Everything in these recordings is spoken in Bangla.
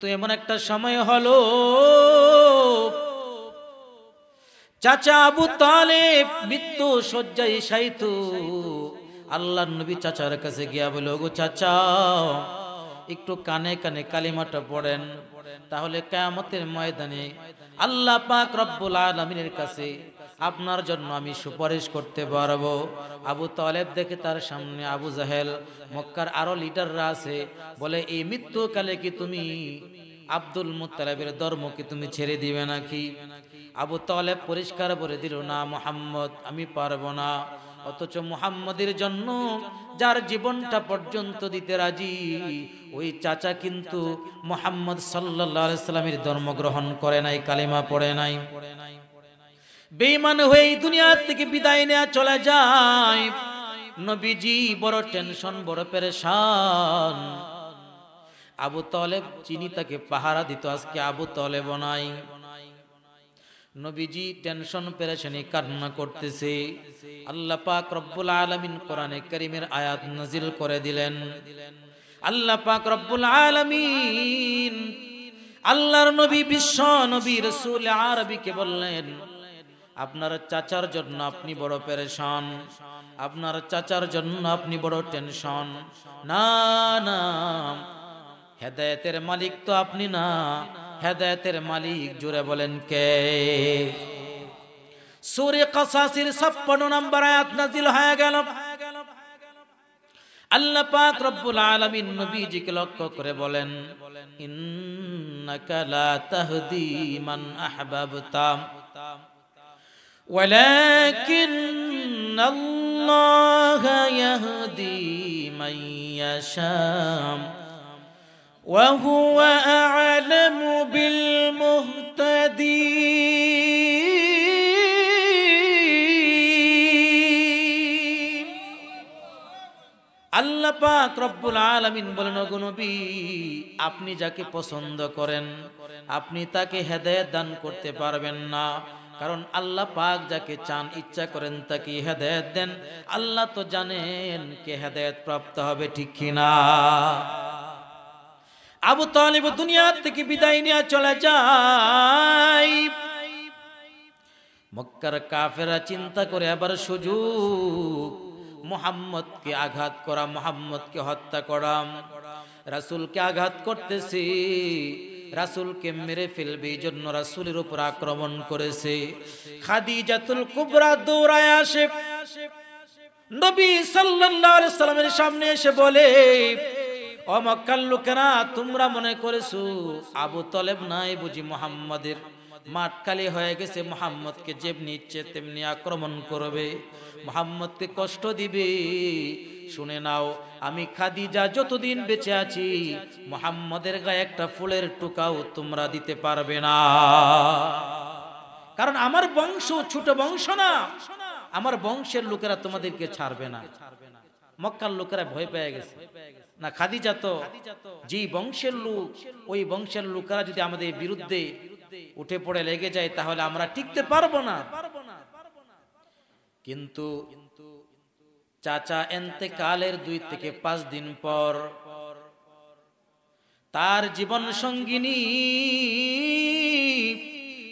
তো এমন একটা সময় হলো চাচা আবু তালে মৃত্যু শয্যায় সাইত আল্লাহ নবী চাচার কাছে গিয়া বলে গো চাচা একটু কানে কানে কালিমাটা পড়েন তাহলে কেমতের ময়দানে আল্লাহ পাক রব্বুল আলমিনের কাছে আপনার জন্য আমি সুপারিশ করতে পারবো আবু তলেব দেখে তার সামনে আবু জাহেল মক্কার আরো লিডাররা আছে বলে এই মৃত্যুকালে কি তুমি আব্দুল মুতালেবের ধর্ম কি তুমি ছেড়ে দিবে নাকি আবু তলেব পরিষ্কার করে দিল না মোহাম্মদ আমি পারবো না অথচ মুহাম্মদের জন্য যার জীবনটা পর্যন্ত দিতে রাজি ওই চাচা কিন্তু মোহাম্মদ সাল্লা সাল্লামের ধর্ম গ্রহণ করে নাই কালিমা পড়ে নাই পড়ে নাই বেইমান হয়ে এই থেকে বিদায় নেওয়া চলে যায় নবীজি বড় টেনশন বড় পেরেশান আবু তলেব চিনি তাকে পাহারা দিত আজকে আবু তলেব নাই নবীজি টেনশন পেরেশানি কান্না করতেছে আল্লাহ পাক রব্বুল আলামিন কোরআনে কারীমের আয়াত নাজিল করে দিলেন আল্লাহ পাক রব্বুল আলামিন আল্লাহর নবী বিশ্ব নবী রসুল আরবিকে বললেন আপনার চাচার জন্য আপনি বড় পেরেশান আপনার চাচার জন্য আপনি বড় টেনশন না না হেদায়তের মালিক তো আপনি না হেদায়তের মালিক জুড়ে বলেন কে সুরে কাসাসির ছাপ্পান্ন নম্বর আয়াত নাজিল হয়ে গেল আল্লাহ পাক রব্বুল আলামিন নবীজিকে লক্ষ্য করে বলেন ইন্নাকা লা তাহদি মান আহবাবতা ولكن الله يهدي من يشاء وهو أعلم بالمهتدين আল্লাহ পাক রব্বুল আলামিন বলেন নবী আপনি যাকে পছন্দ করেন আপনি তাকে হেদায়েত দান করতে পারবেন না কারণ আল্লাহ পাক যাকে চান ইচ্ছা করেন তাকে হেদায়ত দেন আল্লাহ তো জানেন কে হেদায়ত প্রাপ্ত হবে ঠিক কিনা আবু তালিব দুনিয়ার থেকে বিদায় নিয়ে চলে যায় মক্কার কাফেরা চিন্তা করে আবার সুযোগ মোহাম্মদকে আঘাত করা মোহাম্মদকে হত্যা করা রাসুলকে আঘাত করতেছি রাসুলকে মেরে ফেলবে এই জন্য রাসুলের উপর আক্রমণ করেছে খাদিজাতুল কুবরা দৌড়ায় আসে নবী সাল্লাল্লাহু সাল্লামের সামনে এসে বলে অমক্কার লোকেরা তোমরা মনে করেছো আবু তলেব নাই বুঝি মোহাম্মদের মাঠ হয়ে গেছে মোহাম্মদকে যেমনি ইচ্ছে তেমনি আক্রমণ করবে মোহাম্মদকে কষ্ট দিবে শুনে নাও আমি খাদিজা যতদিন বেঁচে আছি মোহাম্মদের গায়ে একটা ফুলের টুকাও তোমরা দিতে পারবে না কারণ আমার বংশ ছোট বংশ না আমার বংশের লোকেরা তোমাদেরকে ছাড়বে না মক্কার লোকেরা ভয় পেয়ে গেছে না খাদিজা তো যে বংশের লোক ওই বংশের লোকেরা যদি আমাদের বিরুদ্ধে উঠে পড়ে লেগে যায় তাহলে আমরা টিকতে পারবো না কিন্তু চাচা কালের দুই থেকে পাঁচ দিন পর তার জীবন সঙ্গিনী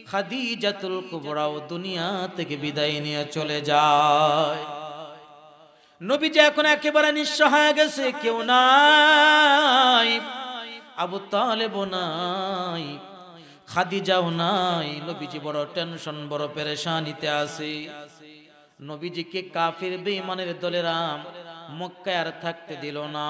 খাদি খাদিজাতুল কুবরাও দুনিয়া থেকে বিদায় নিয়ে চলে যায় নবী যে এখন একেবারে নিঃস্ব হয়ে গেছে কেউ নাই আবু তালেব নাই যাও নাই নবীজি বড় টেনশন বড় পেরেশানিতে আছে নবীজিকে কাফির বেঈমানের দলেরা মক্কায় আর থাকতে দিল না